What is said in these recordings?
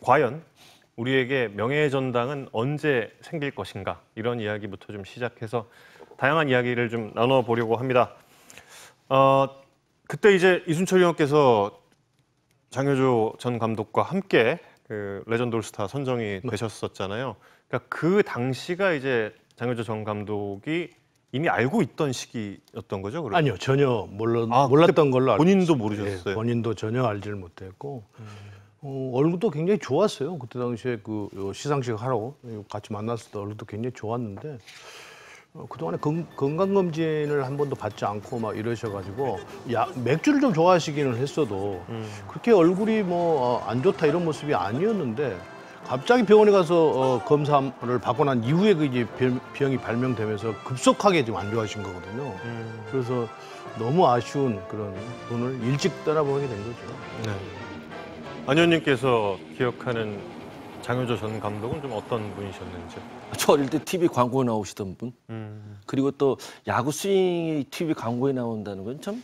과연 우리에게 명예의 전당은 언제 생길 것인가 이런 이야기부터 좀 시작해서 다양한 이야기를 좀 나눠보려고 합니다. 어, 그때 이제 이순철 위원께서 장효조 전 감독과 함께 그 레전드 올스타 선정이 네. 되셨었잖아요. 그러니까 그 당시가 이제 장효조 전 감독이 이미 알고 있던 시기였던 거죠? 그러면? 아니요 전혀 몰랐, 아, 몰랐던 걸로 알고 본인도 모르셨어요. 네, 본인도 전혀 알지를 못했고 음. 어, 얼굴도 굉장히 좋았어요. 그때 당시에 그 어, 시상식 하라고 예, 같이 만났을 때 얼굴도 굉장히 좋았는데 어, 그동안에 건, 건강검진을 한 번도 받지 않고 막 이러셔가지고 야, 맥주를 좀 좋아하시기는 했어도 음. 그렇게 얼굴이 뭐안 어, 좋다 이런 모습이 아니었는데 갑자기 병원에 가서 어, 검사를 받고 난 이후에 그 이제 병, 이 발명되면서 급속하게 지금 안 좋아하신 거거든요. 음. 그래서 너무 아쉬운 그런 분을 일찍 떠나보게 된 거죠. 네. 안 의원님께서 기억하는 장효조 전 감독은 좀 어떤 분이셨는지? 저 어릴 때 TV 광고 에 나오시던 분. 음. 그리고 또 야구 스윙이 TV 광고에 나온다는 건 참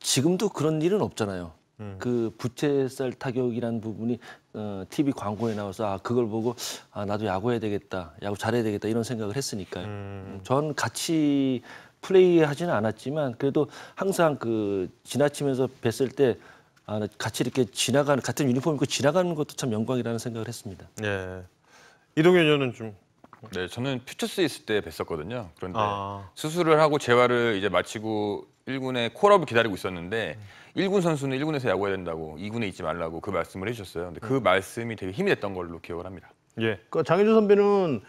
지금도 그런 일은 없잖아요. 음. 그 부채살 타격이라는 부분이 어, TV 광고에 나와서 아 그걸 보고 아 나도 야구 해야 되겠다, 야구 잘해야 되겠다 이런 생각을 했으니까요. 음. 전 같이 플레이하지는 않았지만 그래도 항상 그 지나치면서 뵀을 때 아, 같이 이렇게 지나가는 같은 유니폼 입고 지나가는 것도 참 영광이라는 생각을 했습니다. 네. 이동현 의원은 좀 네, 저는 퓨처스 있을 때 뵀었거든요. 그런데 아. 수술을 하고 재활을 이제 마치고 1군에 콜업을 기다리고 있었는데 음. 1군 선수는 1군에서 야구해야 된다고 2군에 있지 말라고 그 말씀을 해주셨어요. 근데 그 음. 말씀이 되게 힘이 됐던 걸로 기억을 합니다. 예. 그장혜준 선배는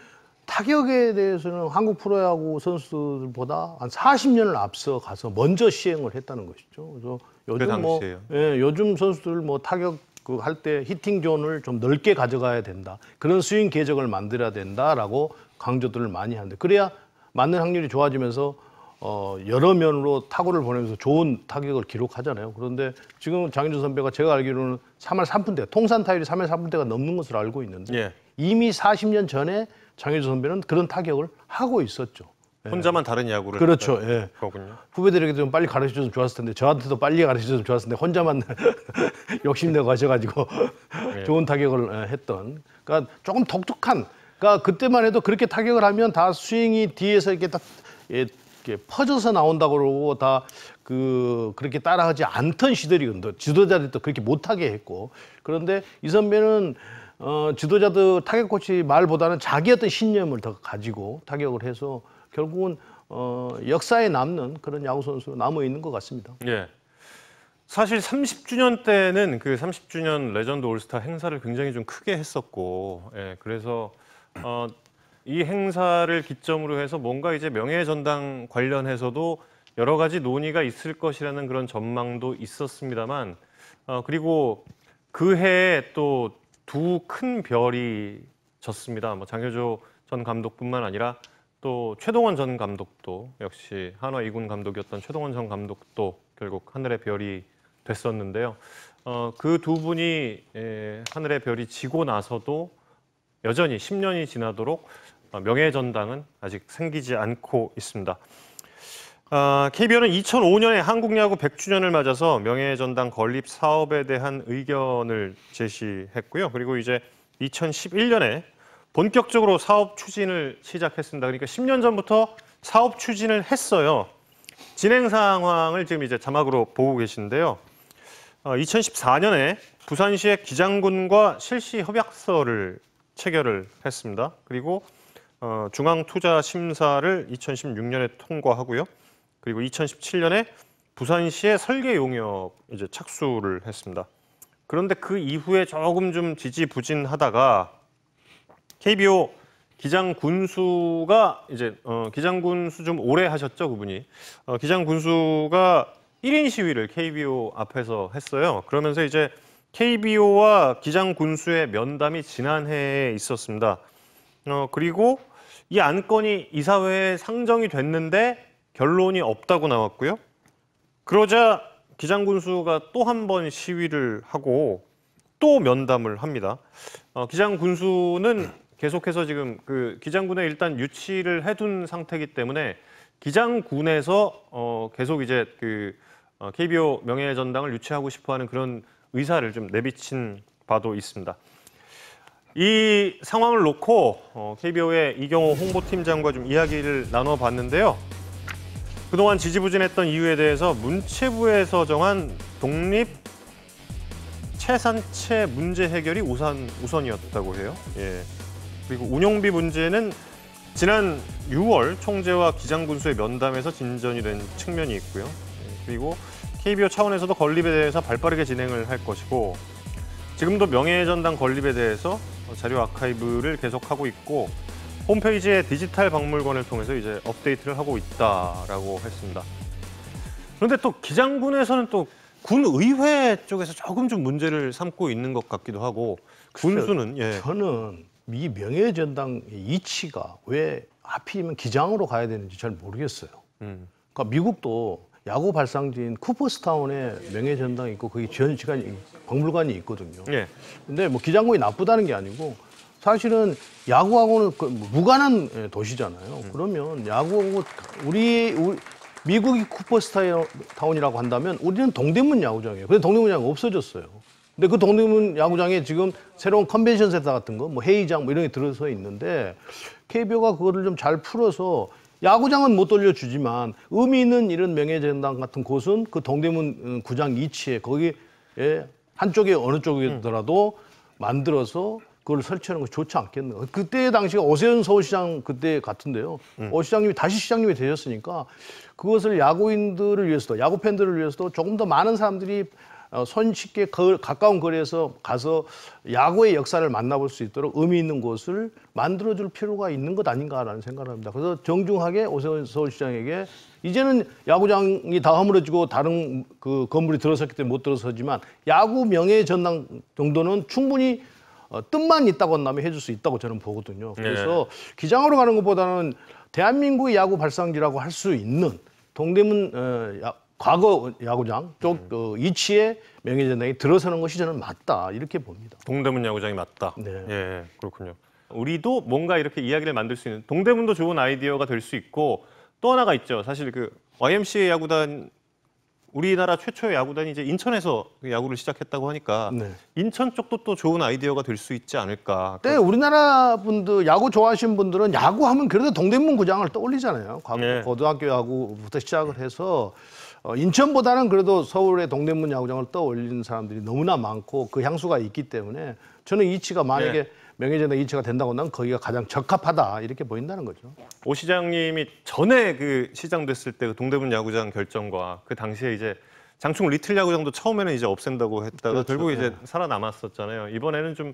타격에 대해서는 한국 프로야구 선수들보다 한 40년을 앞서 가서 먼저 시행을 했다는 것이죠. 그래서 요즘 뭐 예, 요즘 선수들 뭐 타격 그 할 때 히팅 존을 좀 넓게 가져가야 된다. 그런 스윙 계적을 만들어야 된다라고 강조들을 많이 하는데 그래야 맞는 확률이 좋아지면서 어, 여러 면으로 타구를 보내면서 좋은 타격을 기록하잖아요. 그런데 지금 장인주 선배가 제가 알기로는 3할 3푼대, 통산 타율이 3할 3푼대가 넘는 것으로 알고 있는데 예. 이미 40년 전에 장혜주 선배는 그런 타격을 하고 있었죠. 예. 혼자만 예. 다른 야구를 그렇죠. 예. 거군요. 후배들에게 좀 빨리 가르쳐 줬으면 좋았을 텐데 저한테도 빨리 가르쳐 줬으면 좋았을 텐데 혼자만 욕심내고 하셔가지고 예. 좋은 타격을 예, 했던 그러니까 조금 독특한 그러니까 그때만 해도 그렇게 타격을 하면 다 스윙이 뒤에서 이렇게 다 이렇게 퍼져서 나온다고 그러고 다 그 그렇게 따라하지 않던 시들이거든요. 지도자들도 그렇게 못하게 했고 그런데 이 선배는 어, 지도자들 타격 코치 말보다는 자기 어떤 신념을 더 가지고 타격을 해서 결국은 어, 역사에 남는 그런 야구 선수로 남아 있는 것 같습니다. 예. 사실 30주년 때는 그 30주년 레전드 올스타 행사를 굉장히 좀 크게 했었고, 예, 그래서 어, 이 행사를 기점으로 해서 뭔가 이제 명예 전당 관련해서도 여러 가지 논의가 있을 것이라는 그런 전망도 있었습니다만, 어, 그리고 그 해에 또 두큰 별이 졌습니다. 뭐 장효조 전 감독뿐만 아니라 또 최동원 전 감독도 역시 한화 이군 감독이었던 최동원 전 감독도 결국 하늘의 별이 됐었는데요. 어, 그 두 분이 에, 예, 하늘의 별이 지고 나서도 여전히 10년이 지나도록 명예 전당은 아직 생기지 않고 있습니다. 아, KBO는 2005년에 한국 야구 100주년을 맞아서 명예전당 건립 사업에 대한 의견을 제시했고요. 그리고 이제 2011년에 본격적으로 사업 추진을 시작했습니다. 그러니까 10년 전부터 사업 추진을 했어요. 진행 상황을 지금 이제 자막으로 보고 계신데요. 어, 2014년에 부산시의 기장군과 실시 협약서를 체결을 했습니다. 그리고 어, 중앙투자심사를 2016년에 통과하고요. 그리고 2017년에 부산시의 설계 용역 이제 착수를 했습니다. 그런데 그 이후에 조금 좀 지지부진하다가 KBO 기장 군수가 이제 어, 기장 군수 좀 오래 하셨죠 그분이 어, 기장 군수가 1인 시위를 KBO 앞에서 했어요. 그러면서 이제 KBO와 기장 군수의 면담이 지난해에 있었습니다. 어, 그리고 이 안건이 이사회에 상정이 됐는데 결론이 없다고 나왔고요. 그러자 기장군수가 또 한 번 시위를 하고 또 면담을 합니다. 어, 기장군수는 계속해서 지금 그 기장군에 일단 유치를 해둔 상태이기 때문에 기장군에서 어, 계속 이제 그 어, KBO 명예전당을 유치하고 싶어하는 그런 의사를 좀 내비친 바도 있습니다. 이 상황을 놓고 어, KBO의 이경호 홍보팀장과 좀 이야기를 나눠봤는데요. 그동안 지지부진했던 이유에 대해서 문체부에서 정한 독립 채산체 문제 해결이 우선, 우선이었다고 해요. 예. 그리고 운영비 문제는 지난 6월 총재와 기장군수의 면담에서 진전이 된 측면이 있고요. 예. 그리고 KBO 차원에서도 건립에 대해서 발빠르게 진행을 할 것이고 지금도 명예전당 건립에 대해서 자료 아카이브를 계속하고 있고 홈페이지에 디지털 박물관을 통해서 이제 업데이트를 하고 있다라고 했습니다. 그런데 또 기장군에서는 또 군의회 쪽에서 조금 좀 문제를 삼고 있는 것 같기도 하고 군수는 예. 저는 이 명예전당 이치가 왜 하필이면 기장으로 가야 되는지 잘 모르겠어요. 음. 그러니까 미국도 야구 발상지인 쿠퍼스타운에 명예전당이 있고 거기 전시관이 박물관이 있거든요. 예. 근데 뭐 기장군이 나쁘다는 게 아니고 사실은 야구하고는 그 무관한 예, 도시잖아요. 음. 그러면 야구하고 우리, 우리 미국이 쿠퍼스타운이라고 한다면 우리는 동대문 야구장이에요. 근데 동대문 야구 없어졌어요. 근데 그 동대문 야구장에 지금 새로운 컨벤션 센터 같은 거, 뭐 회의장 뭐 이런 게 들어서 있는데 KBO가 그거를 좀 잘 풀어서 야구장은 못 돌려주지만 의미 있는 이런 명예전당 같은 곳은 그 동대문 어, 구장 위치에 거기 에 한쪽에 어느 쪽이더라도 만들어서 그걸 설치하는 것이 좋지 않겠는가. 그때 당시 오세훈 서울시장 그때 같은데요. 음. 오 시장님이 다시 시장님이 되셨으니까 그것을 야구인들을 위해서도 야구 팬들을 위해서도 조금 더 많은 사람들이 어, 손쉽게 가까운 거리에서 가서 야구의 역사를 만나볼 수 있도록 의미 있는 곳을 만들어줄 필요가 있는 것 아닌가라는 생각을 합니다. 그래서 정중하게 오세훈 서울시장에게 이제는 야구장이 다 허물어지고 다른 그 건물이 들어섰기 때문에 못 들어서지만 야구 명예 전당 정도는 충분히 어, 뜻만 있다고 한다면 해줄 수 있다고 저는 보거든요. 네. 그래서 네. 기장으로 가는 것보다는 대한민국의 야구 발상지라고 할 수 있는 동대문 어, 야, 과거 야구장 쪽 어, 음. 이치에 그 명예전당이 들어서는 것이 저는 맞다 이렇게 봅니다. 동대문 야구장이 맞다. 네. 예, 그렇군요. 우리도 뭔가 이렇게 이야기를 만들 수 있는 동대문도 좋은 아이디어가 될 수 있고 또 하나가 있죠. 사실 그 YMCA 야구단 우리나라 최초의 야구단이 이제 인천에서 그 야구를 시작했다고 하니까 네. 인천 쪽도 또 좋은 아이디어가 될 수 있지 않을까. 네, 우리나라 분들 야구 좋아하시는 분들은 야구하면 그래도 동대문 구장을 떠올리잖아요. 과거 네. 고등학교 야구부터 시작을 해서 어, 인천보다는 그래도 서울의 동대문 야구장을 떠올리는 사람들이 너무나 많고 그 향수가 있기 때문에 저는 이치가 만약에 네. 명예전당 이체가 된다고 난 거기가 가장 적합하다 이렇게 보인다는 거죠. 오 시장님이 전에 그 시장 됐을 때그 동대문 야구장 결정과 그 당시에 이제 장충 리틀 야구장도 처음에는 이제 없앤다고 했다가 그렇죠. 결국 이제 네. 살아남았었잖아요. 이번에는 좀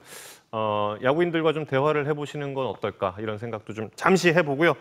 어, 야구인들과 좀 대화를 해보시는 건 어떨까 이런 생각도 좀 잠시 해보고요.